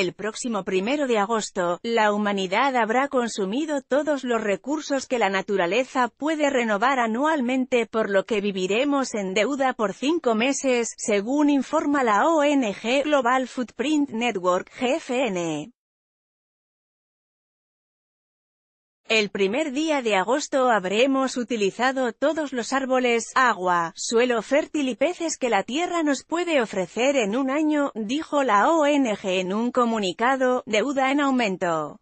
El próximo primero de agosto, la humanidad habrá consumido todos los recursos que la naturaleza puede renovar anualmente por lo que viviremos en deuda por cinco meses, según informa la ONG Global Footprint Network, GFN. El primer día de agosto habremos utilizado todos los árboles, agua, suelo fértil y peces que la tierra nos puede ofrecer en un año, dijo la ONG en un comunicado, deuda en aumento.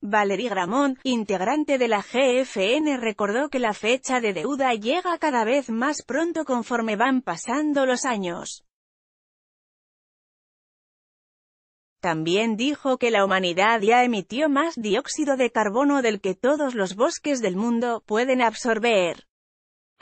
Valerie Gramont, integrante de la GFN recordó que la fecha de deuda llega cada vez más pronto conforme van pasando los años. También dijo que la humanidad ya emitió más dióxido de carbono del que todos los bosques del mundo pueden absorber.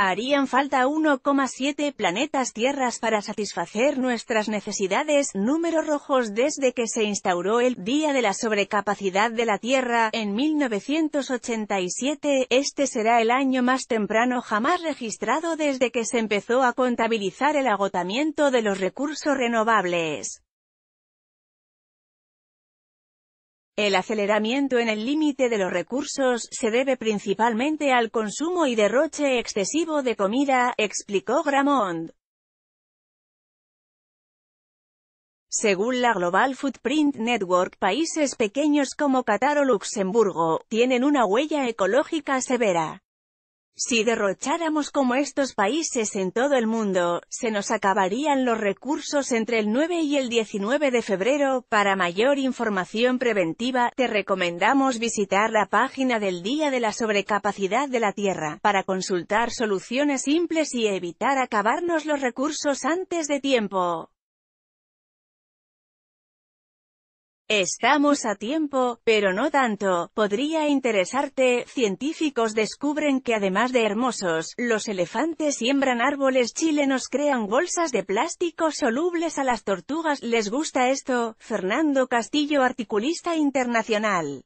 Harían falta 1,7 planetas tierras para satisfacer nuestras necesidades, números rojos desde que se instauró el Día de la Sobrecapacidad de la Tierra, en 1987, este será el año más temprano jamás registrado desde que se empezó a contabilizar el agotamiento de los recursos renovables. El aceleramiento en el límite de los recursos se debe principalmente al consumo y derroche excesivo de comida, explicó Gramont. Según la Global Footprint Network, países pequeños como Qatar o Luxemburgo, tienen una huella ecológica severa. Si derrocháramos como estos países en todo el mundo, se nos acabarían los recursos entre el 9 y el 19 de febrero. Para mayor información preventiva, te recomendamos visitar la página del Día de la Sobrecapacidad de la Tierra, para consultar soluciones simples y evitar acabarnos los recursos antes de tiempo. Estamos a tiempo, pero no tanto, podría interesarte, científicos descubren que además de hermosos, los elefantes siembran árboles chilenos crean bolsas de plástico solubles a las tortugas, ¿les gusta esto? Fernando Castillo articulista internacional